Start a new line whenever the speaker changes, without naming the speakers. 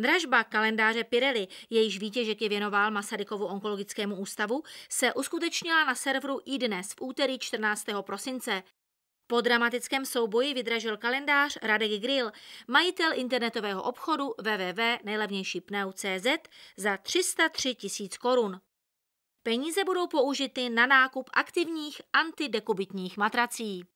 Dražba kalendáře Pirelli, jejíž výtěžek je věnoval Masarykovu onkologickému ústavu, se uskutečnila na serveru iDnes v úterý 14. prosince. Po dramatickém souboji vydražil kalendář Radek Grill, majitel internetového obchodu www.nejlevnějšípneu.cz za 303 tisíc korun. Peníze budou použity na nákup aktivních antidekubitních matrací.